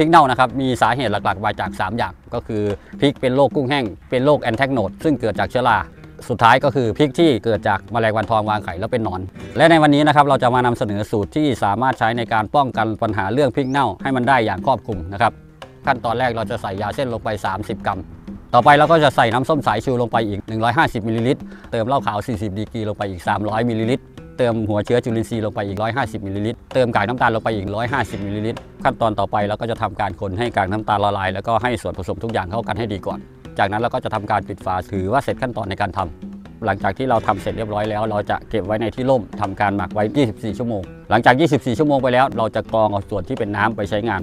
ริกเน่านะครับมีสาเหตุหลักๆมาจาก 3 อย่าง ก็คือพริกเป็นโรคกุ้งแห้งเป็นโรคแอนแทกโนดซึ่งเกิดจากเชื้อราสุดท้ายก็คือพริกที่เกิดจากมแมลงวันทองวางไข่แล้วเป็นหนอน และในวันนี้นะครับเราจะมานำเสนอสูตรที่สามารถใช้ในการป้องกันปัญหาเรื่องพริกเน่าให้มันได้อย่างครอบคลุมนะครับขั้นตอนแรกเราจะใส่ยาเส้นลงไป 30 กรัมต่อไปเราก็จะใส่น้ำส้มสายชูลงไปอีก 150มิลลิลิตรเติมเหล้าขาว40ดีกรีลงไปอีก 300มิลลิลิตรเติมหัวเชื้อจุลินทรีย์ลงไปอีก 150มิลลิลิตรเติมก่น้ำตาลลงไปอีก150มิลลิลิตรขั้นตอนต่อไปเราก็จะทำการคนให้กากน้ำตาลละลาย แล้วก็ให้ส่วนผสมทุกอย่างเข้ากันให้ดีก่อน จากนั้นเราก็จะทำการปิดฝาถือว่าเสร็จขั้นตอนในการทำ หลังจากที่เราทำเสร็จเรียบร้อยแล้วเราจะเก็บไว้ในที่ร่ม ทำการหมักไว้ 24 ชั่วโมง หลังจาก 24 ชั่วโมงไปแล้วเราจะกรองเอาส่วนที่เป็นน้ำไปใช้งาน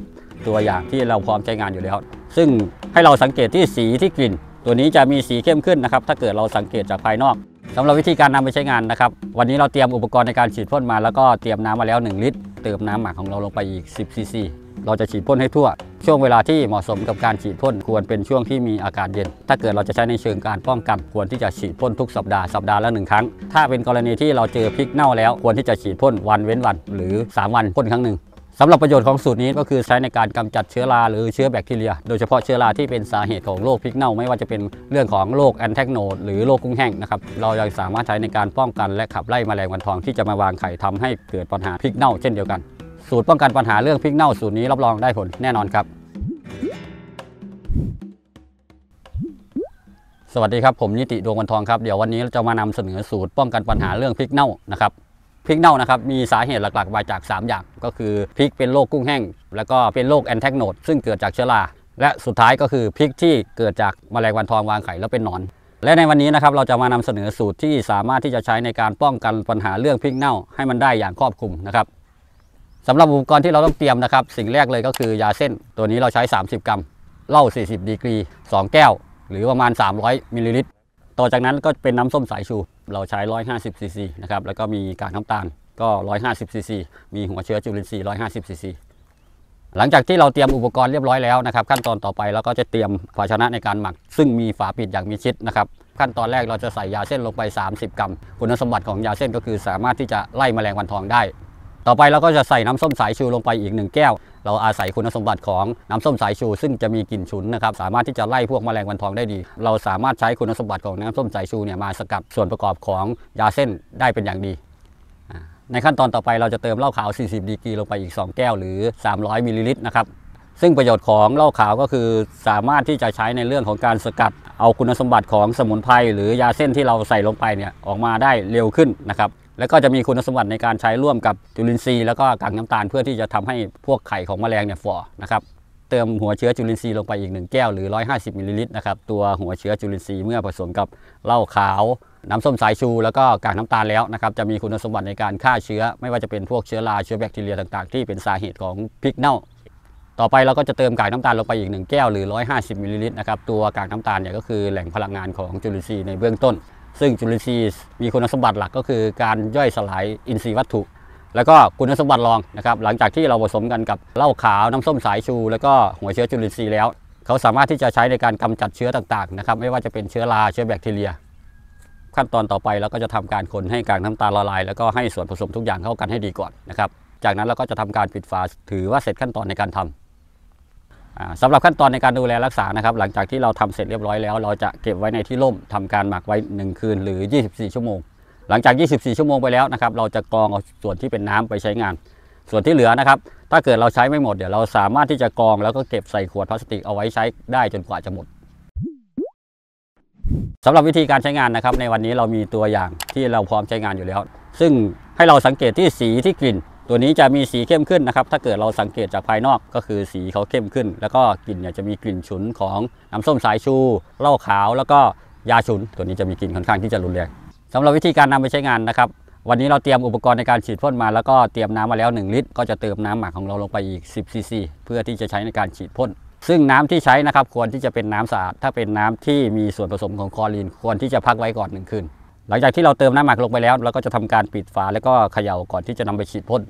ตัวอย่างที่เราพร้อมใช้งานอยู่แล้ว ซึ่งให้เราสังเกตที่สีที่กลิ่น ตัวนี้จะมีสีเข้มขึ้นนะครับถ้าเกิดเราสังเกตจากภายนอกสำหรับวิธีการนำไปใช้งานนะครับวันนี้เราเตรียมอุปกรณ์ในการฉีดพ่นมา แล้วก็เตรียมน้ำมาแล้ว 1 ลิตร เติมน้ำหมักของเราลงไปอีก10ซีซีเราจะฉีดพ่นให้ทั่ว ช่วงเวลาที่เหมาะสมกับการฉีดพ่นควรเป็นช่วงที่มีอากาศเย็น ถ้าเกิดเราจะใช้ในเชิงการป้องกันควรที่จะฉีดพ่นทุกสัปดาห์สัปดาห์ละหนึ่งครั้ง ถ้าเป็นกรณีที่เราเจอพริกเน่า แล้วควรที่จะฉีดพ่นวันเว้นวัน หรือ 3 วันพ่นครั้งหนึ่งสำหรับประโยชน์ของสูตรนี้ก็คือใช้ในการกำจัดเชื้อรา หรือเชื้อแบคทีเรีย โดยเฉพาะเชื้อราที่เป็นสาเหตุของโรคพิกเน่าไม่ว่าจะเป็นเรื่องของโรคแอนแทกโนดหรือโรคกุ้งแห้งนะครับเรายังสามารถใช้ในการป้องกันและขับไล่แมลงวันทองที่จะมาวางไข่ทำให้เกิดปัญหาพิกเน่าเช่นเดียวกัน สูตรป้องกันปัญหาเรื่องพิกเน่า สูตรนี้รับรองได้ผลแน่นอนครับ สวัสดีครับผมนิติดวงวันทองครับ เดี๋ยววันนี้เราจะมานำเสนอสูตรป้องกันปัญหาเรื่องพิกเน่านะครับพริกเน่านะครับมีสาเหตุหลักๆ มาจาก 3 อย่าง ก็คือพริกเป็นโรคกุ้งแห้ง แล้วก็เป็นโรคแอนแทกโนดซึ่งเกิดจากเชื้อรา และสุดท้ายก็คือ พริกที่เกิดจากมแมลงวันทองวางไข่แล้วเป็นนอน และในวันนี้นะครับเราจะมานำเสนอสูตรที่สามารถที่จะใช้ในการป้องกันปัญหาเรื่องพริกเน่าให้มันได้อย่างครอบคลุมนะครับสำหรับอุปกรณ์ที่เราต้องเตรียมนะครับสิ่งแรกเลยก็คือ ยาเส้น ตัวนี้เราใช้ 30 กรัมเหล้า40ดีกรี2แก้ว หรือประมาณ300มิลลิลิตรต่อจากนั้นก็เป็นน้ำส้มสายชูเราใช้150ซีซีนะครับแล้วก็มีกากน้ำตาลก็150ซีซีมีหัวเชื้อจุลินทรีย์150ซีซีหลังจากที่เราเตรียมอุปกรณ์เรียบร้อยแล้วนะครับขั้นตอนต่อไปเราก็จะเตรียมภาชนะในการหมัก ซึ่งมีฝาปิดอย่างมีชิดนะครับขั้นตอนแรกเราจะใส่ยาเส้นลงไป 30 กรัม คุณสมบัติของยาเส้นก็คือสามารถที่จะไล่มแมลงวันทองได้ ต่อไปเราก็จะใส่น้ำส้มสายชูลงไปอีก1แก้วเราอาศัยคุณสมบัติของน้ำส้มสายชู ซึ่งจะมีกลิ่นฉุนนะครับ สามารถที่จะไล่พวกแมลงวันทองได้ดี เราสามารถใช้คุณสมบัติของน้ำส้มสายชูเนี่ยมาสกัดส่วนประกอบของยาเส้นได้เป็นอย่างดีในขั้นตอนต่อไปเราจะเติมเหล้าขาว40ดีกรีลงไปอีก 2 แก้วหรือ 300มิลลิลิตรนะครับซึ่งประโยชน์ของเหล้าขาวก็คือสามารถที่จะใช้ในเรื่องของการสกัดเอาคุณสมบัติของสมุนไพรหรือยาเส้นที่เราใส่ลงไปเนี่ยออกมาได้เร็วขึ้นนะครับแล้วก็จะมีคุณสมบัติในการใช้ร่วมกับจุลินทรีย์แล้วก็กากน้ำตาลเพื่อที่จะทำให้พวกไข่ของแมลงเนี่ยฟอนะครับเติมหัวเชื้อจุลินทรีย์ลงไปอีก1แก้วหรือ150มิลลิลิตรนะครับตัวหัวเชื้อจุลินทรีย์เมื่อผสมกับเหล้าขาว น้ำส้มสายชู แล้วก็กากน้ำตาลแล้วนะครับจะมีคุณสมบัติในการฆ่าเชื้อไม่ว่าจะเป็นพวกเชื้อราเชื้อแบคทีเรียต่าง ๆที่เป็นสาเหตุของพริกเน่าต่อไปเราก็จะเติมกากน้ำตาลลงไปอีก1แก้วหรือ150มิลลิตรนะครับตัวกากน้ำตาลเนี่ยก็คือแหล่งพลังงานของจุลินทรีย์ในเบื้องต้นซึ่งจุลินทรีย์มีคุณสมบัติหลักก็คือการย่อยสลายอินทรีย์วัตถุ แล้วก็คุณสมบัติรองนะครับหลังจากที่เราผสมกันกับเหล้าขาว น้ำส้มสายชู แล้วก็หัวเชื้อจุลินทรีย์แล้ว เขาสามารถที่จะใช้ในการกำจัดเชื้อต่างๆนะครับไม่ว่าจะเป็นเชื้อราเชื้อแบคทีเรีย ขั้นตอนต่อไปเราก็จะทำการคนให้กากน้ำตาลละลาย แล้วก็ให้ส่วนผสมทุกอย่างเข้ากันให้ดีก่อนนะครับจากนั้นเราก็จะทำการปิดฝาถือว่าเสร็จขั้นตอนในการทำสำหรับขั้นตอนในการดูแลรักษานะครับ หลังจากที่เราทำเสร็จเรียบร้อยแล้ว เราจะเก็บไว้ในที่ร่ม ทำการหมักไว้1คืนหรือ24 ชั่วโมง หลังจาก 24 ชั่วโมงไปแล้วนะครับเราจะกรองเอาส่วนที่เป็นน้ำไปใช้งาน ส่วนที่เหลือนะครับ ถ้าเกิดเราใช้ไม่หมดเดี๋ยวเราสามารถที่จะกรองแล้วก็เก็บใส่ขวดพลาสติกเอาไว้ใช้ได้จนกว่าจะหมดสำหรับวิธีการใช้งานนะครับ ในวันนี้เรามีตัวอย่างที่เราพร้อมใช้งานอยู่แล้ว ซึ่งให้เราสังเกตที่สีที่กลิ่นตัวนี้จะมีสีเข้มขึ้นนะครับถ้าเกิดเราสังเกตจากภายนอกก็คือสีเขาเข้มขึ้น แล้วก็กลิ่นเนี่ยจะมีกลิ่นฉุนของน้ำส้มสายชูเหล้าขาวแล้วก็ยาฉุน ตัวนี้จะมีกลิ่นค่อนข้างที่จะรุนแรงสำหรับวิธีการนำไปใช้งานนะครับวันนี้เราเตรียมอุปกรณ์ในการฉีดพ่นมา แล้วก็เตรียมน้ำมาแล้ว 1 ลิตร ก็จะเติมน้ำหมักของเราลงไปอีก 10ซีซีเพื่อที่จะใช้ในการฉีดพ่นซึ่งน้ำที่ใช้นะครับควรที่จะเป็นน้ำสะอาดถ้าเป็นน้ำที่มีส่วนผสมของคลอรีนควรที่จะพักไว้ก่อนหนึ่งคืนหลังจากที่เราเติมน้ำหมักลงไปแล้วเราก็จะทำการปิดฝาแล้วก็เขย่าก่อนที่จะนำไปฉีดพ่น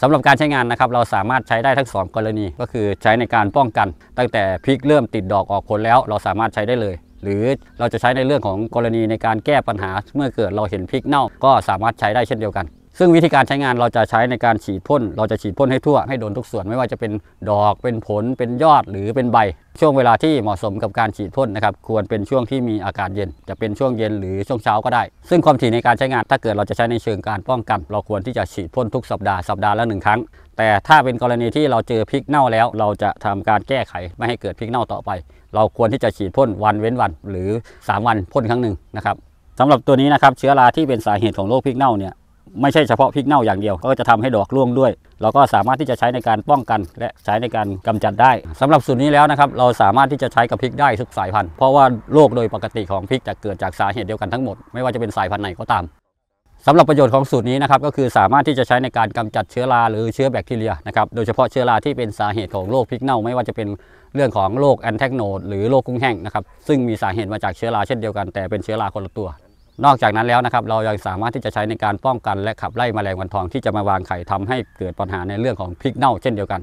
สำหรับการใช้งานนะครับ เราสามารถใช้ได้ทั้ง2กรณีก็คือใช้ในการป้องกัน ตั้งแต่พริกเริ่มติดดอกออกผลแล้วเราสามารถใช้ได้เลย หรือเราจะใช้ในเรื่องของกรณีในการแก้ปัญหาเมื่อเกิดเราเห็นพริกเน่าก็สามารถใช้ได้เช่นเดียวกันซึ่งวิธีการใช้งานเราจะใช้ในการฉีดพ่น เราจะฉีดพ่นให้ทั่วให้โดนทุกส่วนไม่ว่าจะเป็นดอกเป็นผลเป็นยอดหรือเป็นใบ ช่วงเวลาที่เหมาะสมกับการฉีดพ่นนะครับควรเป็นช่วงที่มีอากาศเย็นจะเป็นช่วงเย็นหรือช่วงเช้าก็ได้ ซึ่งความถี่ในการใช้งานถ้าเกิดเราจะใช้ในเชิงการป้องกัน เราควรที่จะฉีดพ่นทุกสัปดาห์สัปดาห์ละหนึ่งครั้ง แต่ถ้าเป็นกรณีที่เราเจอพริกเน่าแล้วเราจะทำการแก้ไขไม่ให้เกิดพริกเน่าต่อไปเราควรที่จะฉีดพ่นวันเว้นวันหรือ 3 วันพ่นครั้งหนึ่งนะครับสำหรับตัวนี้นะครับเชื้อราที่เป็นสาเหตุของโรคพริกเน่าเนี่ยไม่ใช่เฉพาะพริกเน่าอย่างเดียวก็จะทำให้ดอกร่วงด้วย เราก็สามารถที่จะใช้ในการป้องกันและใช้ในการกำจัดได้ สำหรับสูตรนี้แล้วนะครับเราสามารถที่จะใช้กับพริกได้ทุกสายพันธุ์เพราะว่าโรคโดยปกติของพริกจะเกิดจากสาเหตุเดียวกันทั้งหมดไม่ว่าจะเป็นสายพันธุ์ไหนก็ตามสำหรับประโยชน์ของสูตรนี้นะครับก็คือสามารถที่จะใช้ในการกำจัดเชื้อราหรือเชื้อแบคทีเรียนะครับโดยเฉพาะเชื้อราที่เป็นสาเหตุของโรคพริกเน่าไม่ว่าจะเป็นเรื่องของโรคแอนแทกโนดหรือโรคกุ้งแห้งนะครับซึ่งมีสาเหตุมาจากเชื้อราเช่นเดียวกัน แต่เป็นเชื้อราคนละตัวนอกจากนั้นแล้วนะครับเรายังสามารถที่จะใช้ในการป้องกันและขับไล่มแมลงวันทองที่จะมาวางไข่ทำให้เกิดปัญหาในเรื่องของพริกเน่าเช่นเดียวกัน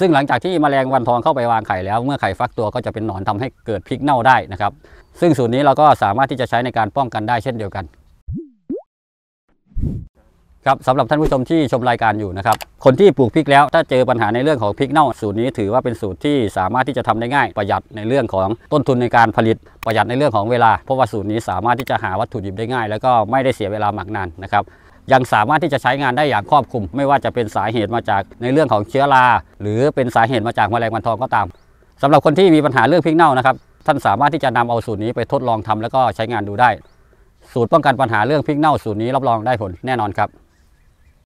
ซึ่งหลังจากที่มแมลงวันทองเข้าไปวางไข่แล้วเมื่อไข่ฟักตัวก็จะเป็นหนอนทำให้เกิดพริกเน่าได้นะครับซึ่งสูตรนี้เราก็สามารถที่จะใช้ในการป้องกันได้เช่นเดียวกันครับสำหรับท่านผู้ชมที่ชมรายการอยู่นะครับ คนที่ปลูกพริกแล้ว ถ้าเจอปัญหาในเรื่องของพริกเน่า สูตรนี้ถือว่าเป็นสูตรที่สามารถที่จะทำได้ง่าย ประหยัดในเรื่องของต้นทุนในการผลิตประหยัดในเรื่องของเวลา เพราะว่าสูตรนี้สามารถที่จะหาวัตถุดิบได้ง่าย แล้วก็ไม่ได้เสียเวลาหมักนานนะครับยังสามารถที่จะใช้งานได้อย่างครอบคลุม ไม่ว่าจะเป็นสาเหตุมาจากในเรื่องของเชื้อราหรือเป็นสาเหตุมาจากแมลงวันทองก็ตาม สำหรับคนที่มีปัญหาเรื่องพริกเน่านะครับ ท่านสามารถที่จะนำเอาสูตรนี้ไปทดลองทำแล้วก็ใช้งานดูได้ สูตรป้องกันปัญหาเรื่องพริกเน่าสูตรนี้รับรองได้ผลแน่นอนครับ